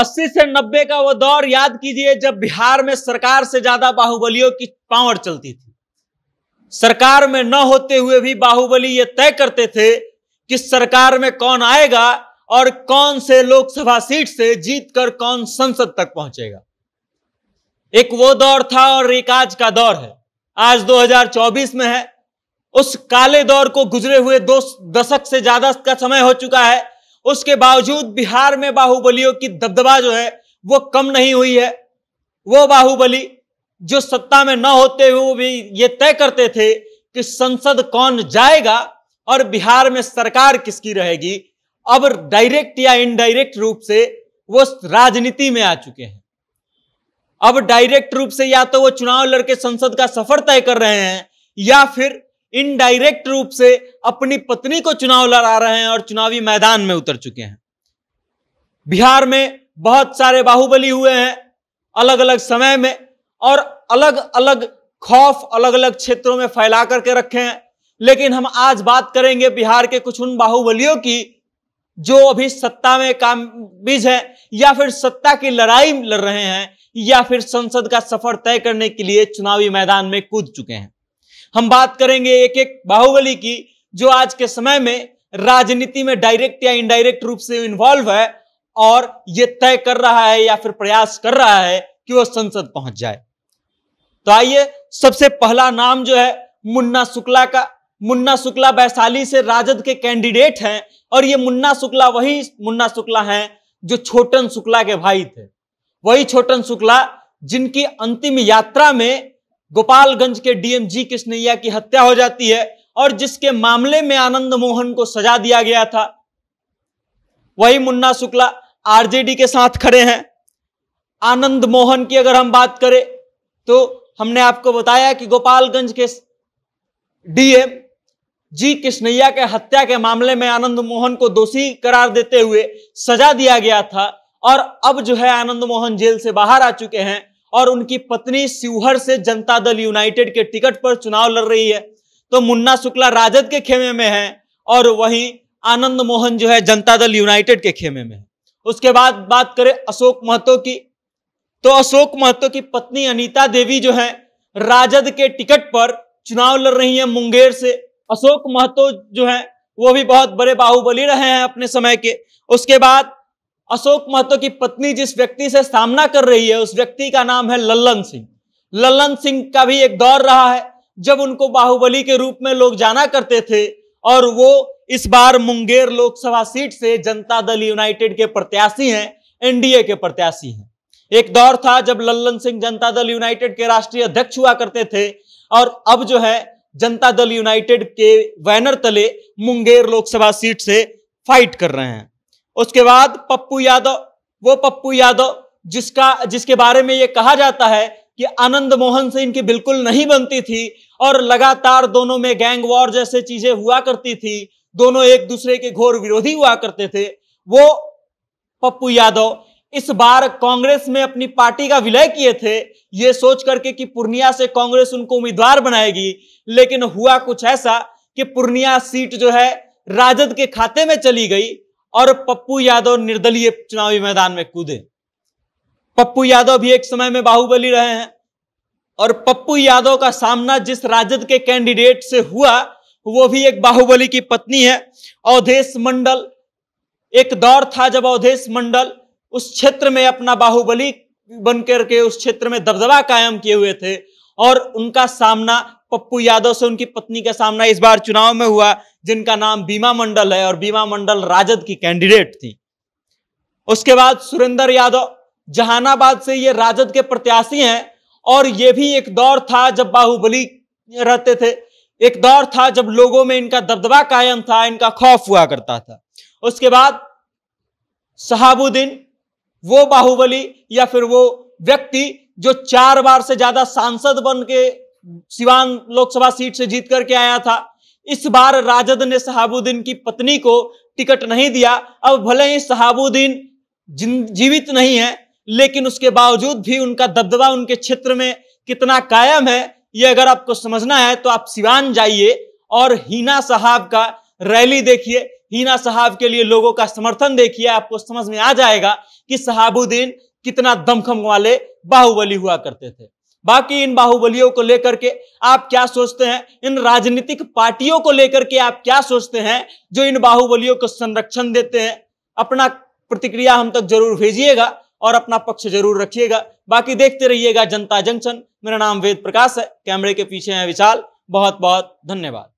अस्सी से नब्बे का वो दौर याद कीजिए जब बिहार में सरकार से ज्यादा बाहुबलियों की पावर चलती थी सरकार में न होते हुए भी बाहुबली ये तय करते थे कि सरकार में कौन आएगा और कौन से लोकसभा सीट से जीतकर कौन संसद तक पहुंचेगा एक वो दौर था और एक आज का दौर है आज 2024 में है उस काले दौर को गुजरे हुए दो दशक से ज्यादा का समय हो चुका है उसके बावजूद बिहार में बाहुबलियों की दबदबा जो है वो कम नहीं हुई है वो बाहुबली जो सत्ता में न होते हुए भी ये तय करते थे कि संसद कौन जाएगा और बिहार में सरकार किसकी रहेगी अब डायरेक्ट या इनडायरेक्ट रूप से वो राजनीति में आ चुके हैं अब डायरेक्ट रूप से या तो वो चुनाव लड़के संसद का सफर तय कर रहे हैं या फिर इनडायरेक्ट रूप से अपनी पत्नी को चुनाव लड़ा रहे हैं और चुनावी मैदान में उतर चुके हैं बिहार में बहुत सारे बाहुबली हुए हैं अलग अलग समय में और अलग अलग खौफ अलग अलग क्षेत्रों में फैला करके रखे हैं लेकिन हम आज बात करेंगे बिहार के कुछ उन बाहुबलियों की जो अभी सत्ता में काम बीज है या फिर सत्ता की लड़ाई लड़ रहे हैं या फिर संसद का सफर तय करने के लिए चुनावी मैदान में कूद चुके हैं हम बात करेंगे एक एक बाहुबली की जो आज के समय में राजनीति में डायरेक्ट या इनडायरेक्ट रूप से इन्वॉल्व है और यह तय कर रहा है या फिर प्रयास कर रहा है कि वो संसद पहुंच जाए तो आइए सबसे पहला नाम जो है मुन्ना शुक्ला का मुन्ना शुक्ला वैशाली से राजद के कैंडिडेट हैं और ये मुन्ना शुक्ला वही मुन्ना शुक्ला हैं जो छोटन शुक्ला के भाई थे वही छोटन शुक्ला जिनकी अंतिम यात्रा में गोपालगंज के डीएम जी किसनैया की हत्या हो जाती है और जिसके मामले में आनंद मोहन को सजा दिया गया था वही मुन्ना शुक्ला आरजेडी के साथ खड़े हैं आनंद मोहन की अगर हम बात करें तो हमने आपको बताया कि गोपालगंज के डीएम जी कृष्णैया के हत्या के मामले में आनंद मोहन को दोषी करार देते हुए सजा दिया गया था और अब जो है आनंद मोहन जेल से बाहर आ चुके हैं और उनकी पत्नी शिवहर से जनता दल यूनाइटेड के टिकट पर चुनाव लड़ रही है तो मुन्ना शुक्ला राजद के खेमे में है और वहीं आनंद मोहन जो है जनता दल यूनाइटेड के खेमे में है उसके बाद बात करें अशोक महतो की तो अशोक महतो की पत्नी अनीता देवी जो है राजद के टिकट पर चुनाव लड़ रही है मुंगेर से अशोक महतो जो है वो भी बहुत बड़े बाहुबली रहे हैं अपने समय के उसके बाद अशोक महतो की पत्नी जिस व्यक्ति से सामना कर रही है उस व्यक्ति का नाम है लल्लन सिंह लल्लन सिंह का भी एक दौर रहा है जब उनको बाहुबली के रूप में लोग जाना करते थे और वो इस बार मुंगेर लोकसभा सीट से जनता दल यूनाइटेड के प्रत्याशी हैं एनडीए के प्रत्याशी हैं एक दौर था जब लल्लन सिंह जनता दल यूनाइटेड के राष्ट्रीय अध्यक्ष हुआ करते थे और अब जो है जनता दल यूनाइटेड के बैनर तले मुंगेर लोकसभा सीट से फाइट कर रहे हैं उसके बाद पप्पू यादव वो पप्पू यादव जिसका जिसके बारे में ये कहा जाता है कि आनंद मोहन से इनकी बिल्कुल नहीं बनती थी और लगातार दोनों में गैंग वॉर जैसे चीजें हुआ करती थी दोनों एक दूसरे के घोर विरोधी हुआ करते थे वो पप्पू यादव इस बार कांग्रेस में अपनी पार्टी का विलय किए थे ये सोच करके कि पूर्णिया से कांग्रेस उनको उम्मीदवार बनाएगी लेकिन हुआ कुछ ऐसा कि पूर्णिया सीट जो है राजद के खाते में चली गई और पप्पू यादव निर्दलीय चुनावी मैदान में कूदे पप्पू यादव भी एक समय में बाहुबली रहे हैं और पप्पू यादव का सामना जिस राजद के कैंडिडेट से हुआ वो भी एक बाहुबली की पत्नी है अवधेश मंडल एक दौर था जब अवधेश मंडल उस क्षेत्र में अपना बाहुबली बनकर के उस क्षेत्र में दबदबा कायम किए हुए थे और उनका सामना पप्पू यादव से उनकी पत्नी का सामना इस बार चुनाव में हुआ जिनका नाम बीमा मंडल है और बीमा मंडल राजद की कैंडिडेट थी उसके बाद सुरेंद्र यादव जहानाबाद से ये राजद के प्रत्याशी हैं और ये भी एक दौर था जब बाहुबली रहते थे एक दौर था जब लोगों में इनका दबदबा कायम था इनका खौफ हुआ करता था उसके बाद शहाबुद्दीन वो बाहुबली या फिर वो व्यक्ति जो चार बार से ज्यादा सांसद बन के सिवान लोकसभा सीट से जीत करके आया था इस बार राजद ने शहाबुद्दीन की पत्नी को टिकट नहीं दिया अब भले ही शहाबुद्दीन जीवित नहीं है लेकिन उसके बावजूद भी उनका दबदबा उनके क्षेत्र में कितना कायम है ये अगर आपको समझना है तो आप सिवान जाइए और हीना साहब का रैली देखिए हीना साहब के लिए लोगों का समर्थन देखिए आपको समझ में आ जाएगा कि शहाबुद्दीन कितना दमखम वाले बाहुबली हुआ करते थे बाकी इन बाहुबलियों को लेकर के आप क्या सोचते हैं इन राजनीतिक पार्टियों को लेकर के आप क्या सोचते हैं जो इन बाहुबलियों को संरक्षण देते हैं अपना प्रतिक्रिया हम तक जरूर भेजिएगा और अपना पक्ष जरूर रखिएगा बाकी देखते रहिएगा जनता जंक्शन मेरा नाम वेद प्रकाश है कैमरे के पीछे है विशाल बहुत बहुत धन्यवाद